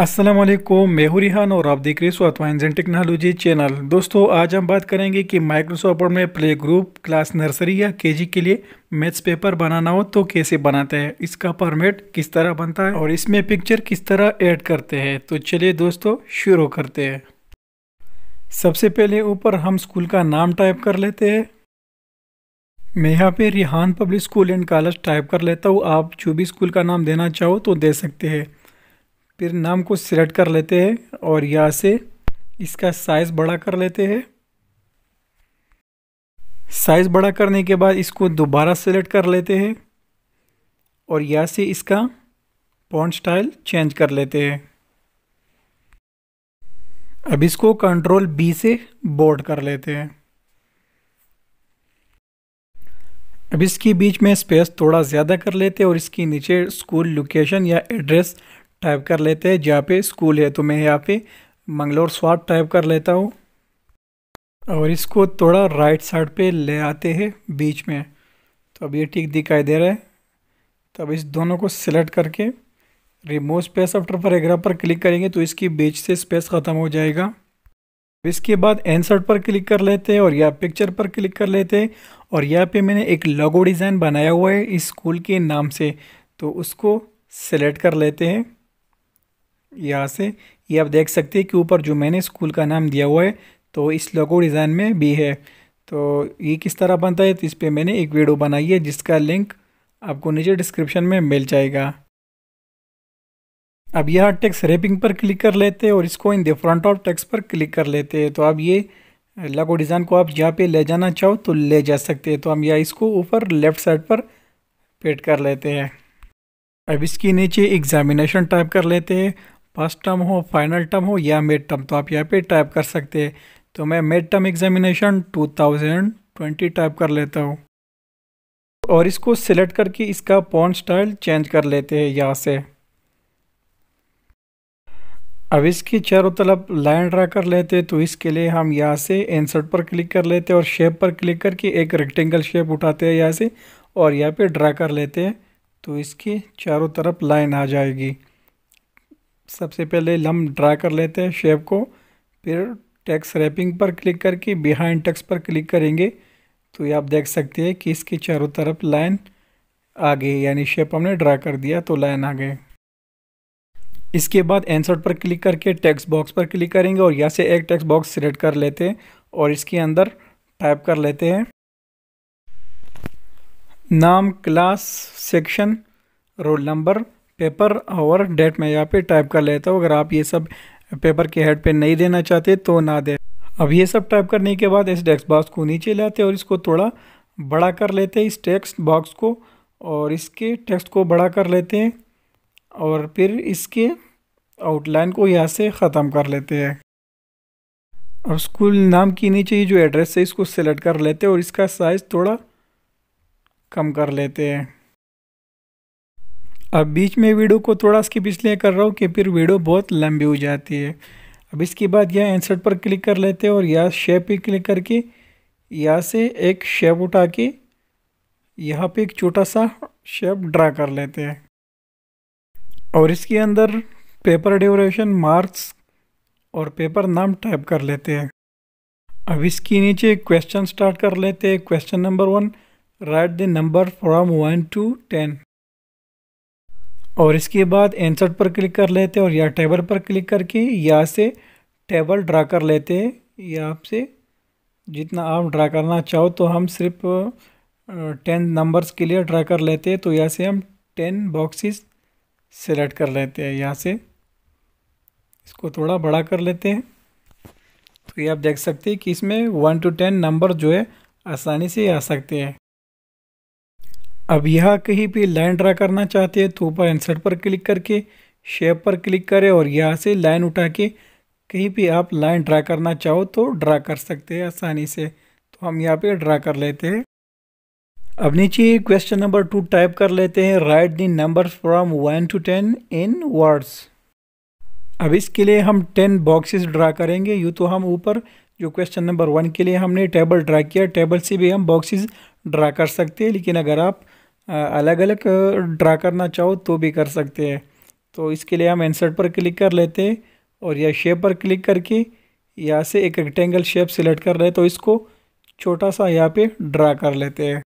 असलम मैं हूँ रिहान और आप देख रहे हो अतवाइनजन टेक्नोलॉजी चैनल दोस्तों आज हम बात करेंगे कि माइक्रोसॉफ्ट में प्ले ग्रुप क्लास नर्सरी या केजी के लिए मैथ्स पेपर बनाना हो तो कैसे बनाते हैं इसका परमिट किस तरह बनता है और इसमें पिक्चर किस तरह ऐड करते हैं तो चलिए दोस्तों शुरू करते हैं सबसे पहले ऊपर हम स्कूल का नाम टाइप कर लेते हैं मैं यहाँ पे Rihan public school and college type कर लेता हूँ आप जो भी स्कूल का नाम देना चाहो तो दे सकते हैं फिर नाम को सिलेक्ट कर लेते हैं और यहाँ से इसका साइज़ बड़ा कर लेते हैं साइज़ बड़ा करने के बाद इसको दोबारा सेलेक्ट कर लेते हैं और यहाँ से इसका पॉन्ट स्टाइल चेंज कर लेते हैं अब इसको कंट्रोल बी से बोर्ड कर लेते हैं अब इसके बीच में स्पेस थोड़ा ज़्यादा कर लेते हैं और इसके नीचे स्कूल लोकेशन या एड्रेस टाइप कर लेते हैं जहाँ पे स्कूल है तो मैं यहाँ पे मंगलोर स्वाट टाइप कर लेता हूँ और इसको थोड़ा राइट साइड पे ले आते हैं बीच में तो अब ये ठीक दिखाई दे रहा है तब तो इस दोनों को सिलेक्ट करके रिमूव स्पेस आफ्टर पैराग्राफ पर क्लिक करेंगे तो इसकी बीच से स्पेस ख़त्म हो जाएगा इसके बाद एंसर्ट पर क्लिक कर लेते हैं और या पिक्चर पर क्लिक कर लेते हैं और यहाँ पे मैंने एक लोगो डिज़ाइन बनाया हुआ है इस स्कूल के नाम से तो उसको सिलेक्ट कर लेते हैं यहाँ से ये आप देख सकते हैं कि ऊपर जो मैंने स्कूल का नाम दिया हुआ है तो इस लोगो डिज़ाइन में भी है तो ये किस तरह बनता है तो इस पर मैंने एक वीडियो बनाई है जिसका लिंक आपको नीचे डिस्क्रिप्शन में मिल जाएगा अब यहाँ टेक्स रेपिंग पर क्लिक कर लेते हैं और इसको in the front of text पर क्लिक कर लेते हैं तो आप ये लगो डिज़ाइन को आप यहाँ पे ले जाना चाहो तो ले जा सकते हैं तो हम यहाँ इसको ऊपर लेफ़्ट साइड पर पेट कर लेते हैं अब इसके नीचे एग्जामिनेशन टाइप कर लेते हैं फर्स्ट टर्म हो फाइनल टर्म हो या मिड टर्म तो आप यहाँ पे टाइप कर सकते हैं तो मैं मिड टर्म एग्जामिनेशन 2020 टाइप कर लेता हूँ और इसको सिलेक्ट करके इसका पॉन स्टाइल चेंज कर लेते हैं यहाँ से अब इसकी चारों तरफ लाइन ड्रा कर लेते तो इसके लिए हम यहाँ से इंसर्ट पर क्लिक कर लेते हैं और शेप पर क्लिक करके एक रेक्टेंगल शेप उठाते हैं यहाँ से और यहाँ पे ड्रा कर लेते हैं तो इसकी चारों तरफ लाइन आ जाएगी सबसे पहले लम ड्रा कर लेते हैं शेप को फिर टैक्स रैपिंग पर क्लिक करके बिहाइंड टेक्स पर क्लिक करेंगे तो ये आप देख सकते हैं कि इसके चारों तरफ लाइन आ गई यानी शेप हमने ड्रा कर दिया तो लाइन आ गए इसके बाद एंसर्ट पर क्लिक करके टेक्स्ट बॉक्स पर क्लिक करेंगे और यहाँ से एक टेक्स्ट बॉक्स सिलेक्ट कर लेते हैं और इसके अंदर टाइप कर लेते हैं नाम class section roll number paper और डेट में यहाँ पे टाइप कर लेता हूँ अगर आप ये सब पेपर के हेड पे नहीं देना चाहते तो ना दें अब ये सब टाइप करने के बाद इस डेस्क बॉक्स को नीचे लाते और इसको थोड़ा बड़ा कर लेते हैं इस टेक्स बॉक्स को और इसके टेक्स्ट को बड़ा कर लेते हैं और फिर इसके आउटलाइन को यहाँ से ख़त्म कर लेते हैं और स्कूल नाम की नीचे ये जो एड्रेस है इसको सेलेक्ट कर लेते हैं और इसका साइज़ थोड़ा कम कर लेते हैं अब बीच में वीडियो को थोड़ा स्किप इसलिए कर रहा हूँ कि फिर वीडियो बहुत लंबी हो जाती है अब इसके बाद यह इंसर्ट पर क्लिक कर लेते हैं और यह शेप पे क्लिक करके यहाँ से एक शेप उठा के यहाँ पे एक छोटा सा शेप ड्रा कर लेते हैं और इसके अंदर पेपर ड्यूरेशन मार्क्स और पेपर नाम टाइप कर लेते हैं अब इसके नीचे क्वेश्चन स्टार्ट कर लेते हैं question number one write the number from one to ten और इसके बाद एंसर्ट पर क्लिक कर लेते हैं और या टेबल पर क्लिक करके यहाँ से टेबल ड्रा कर लेते हैं या आपसे जितना आप ड्रा करना चाहो तो हम सिर्फ टेन नंबर्स के लिए ड्रा कर लेते हैं तो यहाँ से हम टेन बॉक्सेस सेलेक्ट कर लेते हैं यहाँ से इसको थोड़ा बड़ा कर लेते हैं तो ये आप देख सकते हैं कि इसमें वन टू टेन नंबर जो है आसानी से आ सकते हैं अब यह कहीं भी लाइन ड्रा करना चाहते हैं तो ऊपर इंसर्ट पर क्लिक करके शेप पर क्लिक करें और यहाँ से लाइन उठा के कहीं भी आप लाइन ड्रा करना चाहो तो ड्रा कर सकते हैं आसानी से तो हम यहाँ पे ड्रा कर लेते हैं अब नीचे क्वेश्चन नंबर टू टाइप कर लेते हैं write the number from one to ten in words अब इसके लिए हम टेन बॉक्सेस ड्रा करेंगे यूँ तो हम ऊपर जो क्वेश्चन नंबर वन के लिए हमने टेबल ड्रा किया टेबल से भी हम बॉक्सेस ड्रा कर सकते हैं लेकिन अगर आप अलग अलग ड्रा करना चाहो तो भी कर सकते हैं तो इसके लिए हम इंसर्ट पर क्लिक कर लेते हैं और या शेप पर क्लिक करके यहाँ से एक रेक्टेंगल शेप सिलेक्ट कर रहे हैं तो इसको छोटा सा यहाँ पे ड्रा कर लेते हैं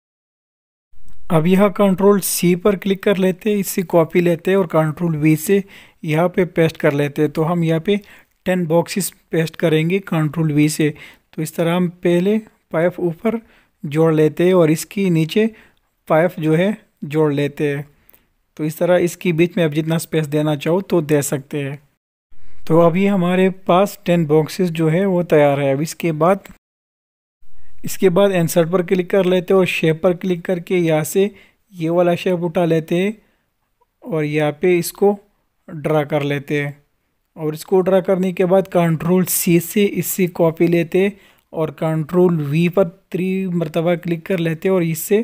अब यहाँ कंट्रोल सी पर क्लिक कर लेते हैं इससे कॉपी लेते हैं और कंट्रोल वी से यहाँ पे पेस्ट कर लेते हैं तो हम यहाँ पे टेन बॉक्सेस पेस्ट करेंगे कंट्रोल वी से तो इस तरह हम पहले पाइप ऊपर जोड़ लेते हैं और इसके नीचे पाइप जो है जोड़ लेते हैं तो इस तरह इसके बीच में आप जितना स्पेस देना चाहो तो दे सकते हैं तो अभी हमारे पास टेन बॉक्सेस जो है वो तैयार है अब इसके बाद इसके बाद एंसर पर क्लिक कर लेते हैं और शेप पर क्लिक करके यहाँ से ये वाला शेप उठा लेते हैं और यहाँ पे इसको ड्रा कर लेते हैं और इसको ड्रा करने के बाद कंट्रोल सी से इससे कॉपी लेते और कंट्रोल वी पर थ्री मरतबा क्लिक कर लेते और इससे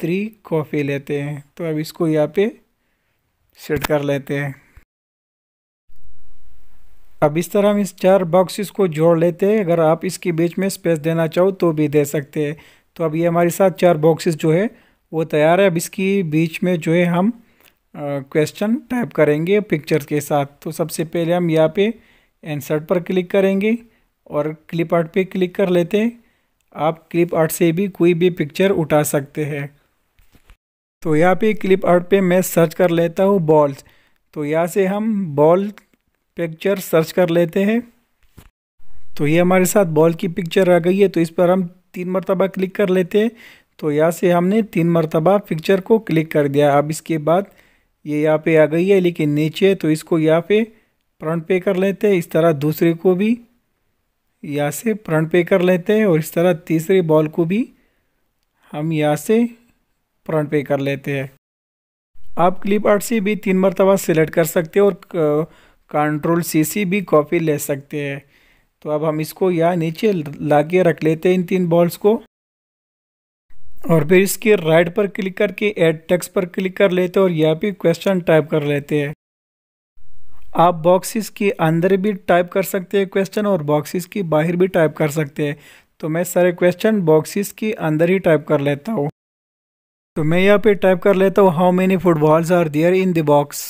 थ्री कॉफ़ी लेते हैं तो अब इसको यहाँ पे सेट कर लेते हैं अब इस तरह हम इस चार बॉक्सेस को जोड़ लेते हैं अगर आप इसके बीच में स्पेस देना चाहो तो भी दे सकते हैं तो अब ये हमारे साथ चार बॉक्सेस जो है वो तैयार है अब इसकी बीच में जो है हम क्वेश्चन टाइप करेंगे पिक्चर्स के साथ तो सबसे पहले हम यहाँ पे इंसर्ट पर क्लिक करेंगे और क्लिप आर्ट पर क्लिक कर लेते हैं आप क्लिप आर्ट से भी कोई भी पिक्चर उठा सकते हैं तो यहाँ पे क्लिप आर्ट पे मैं सर्च कर लेता हूँ बॉल्स तो यहाँ से हम बॉल पिक्चर सर्च कर लेते हैं तो ये हमारे साथ बॉल की पिक्चर आ गई है तो इस पर हम तीन मरतबा क्लिक कर लेते हैं तो यहाँ से हमने तीन मरतबा पिक्चर को क्लिक कर दिया अब इसके बाद ये यहाँ पे आ गई है लेकिन नीचे तो इसको यहाँ पे फ्रंट पे कर लेते हैं इस तरह दूसरे को भी यहाँ से फ्रंट पे कर लेते हैं और इस तरह तीसरे बॉल को भी हम यहाँ से फ़्रंट पे कर लेते हैं आप क्लिप आर्ट से भी तीन मरतबा सेलेक्ट कर सकते हैं और कंट्रोल सी सी भी कॉपी ले सकते हैं तो अब हम इसको यहाँ नीचे ला के रख लेते हैं इन तीन बॉल्स को और फिर इसके राइट पर क्लिक करके एड टेक्स पर क्लिक कर लेते हैं और यहाँ पे क्वेश्चन टाइप कर लेते हैं आप बॉक्सेस के अंदर भी टाइप कर सकते हैं क्वेश्चन और बॉक्सेस के बाहर भी टाइप कर सकते हैं तो मैं सारे क्वेश्चन बॉक्सेस के अंदर ही टाइप कर लेता हूँ तो मैं यहाँ पे टाइप कर लेता हूँ how many footballs are there in the box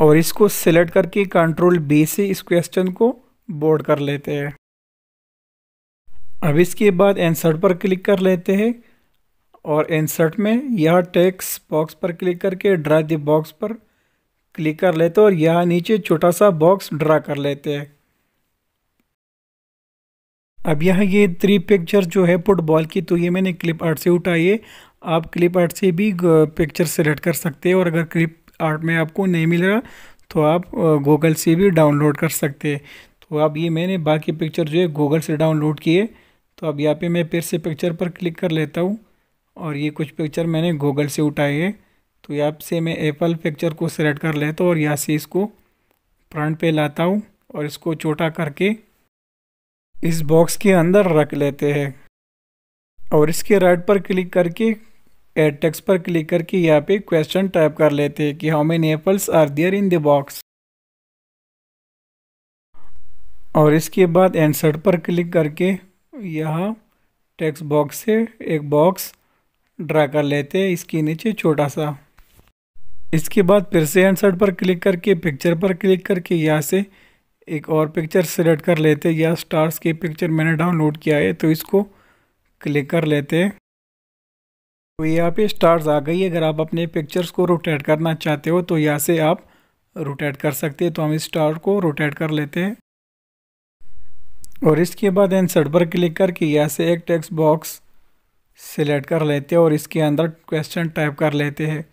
और इसको सेलेक्ट करके कंट्रोल बी से इस क्वेश्चन को बोर्ड कर लेते हैं अब इसके बाद इंसर्ट पर क्लिक कर लेते हैं और इंसर्ट में यह टेक्स बॉक्स पर क्लिक करके ड्रा द बॉक्स पर क्लिक कर लेते हैं और यहाँ नीचे छोटा सा बॉक्स ड्रा कर लेते हैं अब यहाँ ये थ्री पिक्चर जो है फुटबॉल की तो ये मैंने क्लिप आर्ट से उठाई है आप क्लिप आर्ट से भी पिक्चर सेलेक्ट कर सकते हैं और अगर क्लिप आर्ट में आपको नहीं मिल रहा तो आप गूगल से भी डाउनलोड कर सकते हैं तो अब ये मैंने बाकी पिक्चर जो है गूगल से डाउनलोड किए तो अब यहाँ पे मैं फिर से पिक्चर पर क्लिक कर लेता हूँ और ये कुछ पिक्चर मैंने गूगल से उठाए है तो यहाँ से मैं एप्पल पिक्चर को सेलेक्ट कर लेता हूँ और यहाँ से इसको फ्रंट पे लाता हूँ और इसको छोटा करके इस बॉक्स के अंदर रख लेते हैं और इसके राइट पर क्लिक करके एड टेक्स पर क्लिक करके यहाँ पे क्वेश्चन टाइप कर लेते हैं कि how many apples are there in the box और इसके बाद एंसर्ट पर क्लिक करके यहाँ टेक्स्ट बॉक्स से एक बॉक्स ड्रा कर लेते हैं इसके नीचे छोटा सा इसके बाद फिर से एंसर्ट पर क्लिक करके पिक्चर पर क्लिक करके यहाँ से एक और पिक्चर सेलेक्ट कर लेते हैं या स्टार्स की पिक्चर मैंने डाउनलोड किया है तो इसको क्लिक कर लेते हैं तो यहाँ पे स्टार्स आ गई अगर आप अपने पिक्चर्स को रोटेट करना चाहते हो तो यहाँ से आप रोटेट कर सकते हैं तो हम इस स्टार को रोटेट कर लेते हैं और इसके बाद एंसर पर क्लिक करके यहाँ से एक टेक्स्ट बॉक्स सिलेक्ट कर लेते हैं और इसके अंदर क्वेश्चन टाइप कर लेते हैं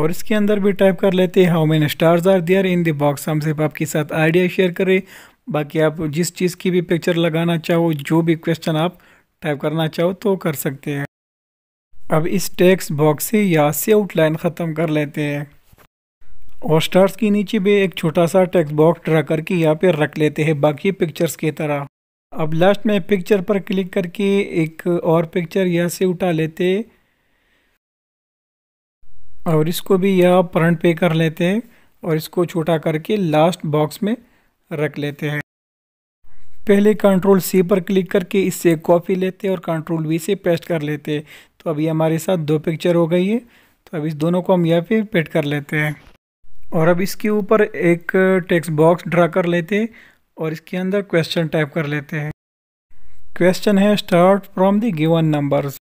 और इसके अंदर भी टाइप कर लेते हैं how many stars are there in the box हमसे आपके साथ आइडिया शेयर करें बाकी आप जिस चीज़ की भी पिक्चर लगाना चाहो जो भी क्वेश्चन आप टाइप करना चाहो तो कर सकते हैं अब इस टेक्स्ट बॉक्स से यहाँ से आउटलाइन ख़त्म कर लेते हैं और स्टार्स के नीचे भी एक छोटा सा टेक्स्ट बॉक्स ड्रा करके यहाँ पे रख लेते हैं बाकी पिक्चर्स की तरह अब लास्ट में पिक्चर पर क्लिक करके एक और पिक्चर यहाँ से उठा लेते और इसको भी यहाँ फ्रंट पे कर लेते हैं और इसको छोटा करके लास्ट बॉक्स में रख लेते हैं पहले कंट्रोल सी पर क्लिक करके इससे कॉपी लेते और कंट्रोल वी से पेस्ट कर लेते तो अभी हमारे साथ दो पिक्चर हो गई है तो अब इस दोनों को हम यहाँ पे पेट कर लेते हैं और अब इसके ऊपर एक टेक्स्ट बॉक्स ड्रा कर लेते और इसके अंदर क्वेश्चन टाइप कर लेते हैं क्वेश्चन है start from the given numbers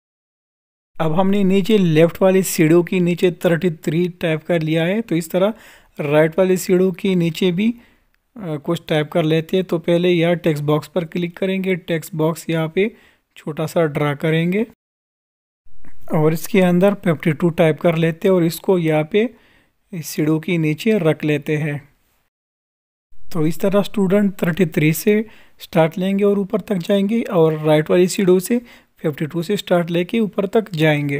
अब हमने नीचे लेफ़्ट वाली सीढ़ियों के नीचे थर्टी थ्री टाइप कर लिया है तो इस तरह राइट वाली सीढ़ियों के नीचे भी कुछ टाइप कर लेते हैं तो पहले यह टेक्स्ट बॉक्स पर क्लिक करेंगे टेक्स्ट बॉक्स यहाँ पे छोटा सा ड्रा करेंगे और इसके अंदर फिफ्टी टू टाइप कर लेते हैं और इसको यहाँ पे सीढ़ों के नीचे रख लेते हैं तो इस तरह स्टूडेंट थर्टी थ्री से स्टार्ट लेंगे और ऊपर तक जाएंगे और राइट वाली सीढ़ों से फिफ्टी टू से स्टार्ट लेके ऊपर तक जाएंगे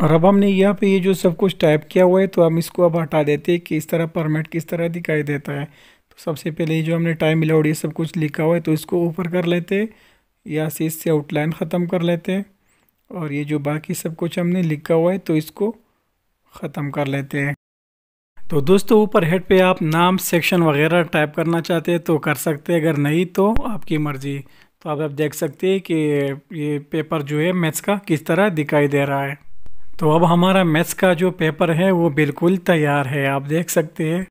और अब हमने यहाँ पे ये जो सब कुछ टाइप किया हुआ है तो हम इसको अब हटा देते हैं कि इस तरह परमिट किस तरह दिखाई देता है तो सबसे पहले जो हमने टाइम मिला और ये सब कुछ लिखा हुआ है तो इसको ऊपर कर लेते हैं या से इससे आउटलाइन ख़त्म कर लेते हैं और ये जो बाकी सब कुछ हमने लिखा हुआ है तो इसको ख़त्म कर लेते हैं तो दोस्तों ऊपर हेड पे आप नाम सेक्शन वगैरह टाइप करना चाहते हैं तो कर सकते हैं अगर नहीं तो आपकी मर्ज़ी तो अब आप देख सकते हैं कि ये पेपर जो है मैथ्स का किस तरह दिखाई दे रहा है तो अब हमारा मैथ्स का जो पेपर है वो बिल्कुल तैयार है आप देख सकते हैं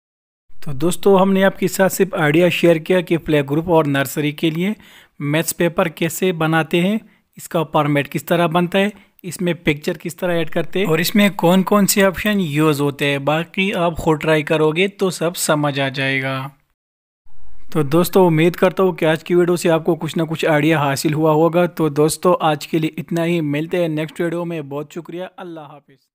तो दोस्तों हमने आपके साथ सिर्फ आइडिया शेयर किया कि प्ले ग्रुप और नर्सरी के लिए मैथ्स पेपर कैसे बनाते हैं इसका फॉर्मेट किस तरह बनता है इसमें पिक्चर किस तरह ऐड करते हैं और इसमें कौन कौन से ऑप्शन यूज़ होते हैं बाकी आप खुद ट्राई करोगे तो सब समझ आ जाएगा तो दोस्तों उम्मीद करता हूँ कि आज की वीडियो से आपको कुछ ना कुछ आइडिया हासिल हुआ होगा तो दोस्तों आज के लिए इतना ही मिलते हैं नेक्स्ट वीडियो में बहुत शुक्रिया अल्लाह हाफिज़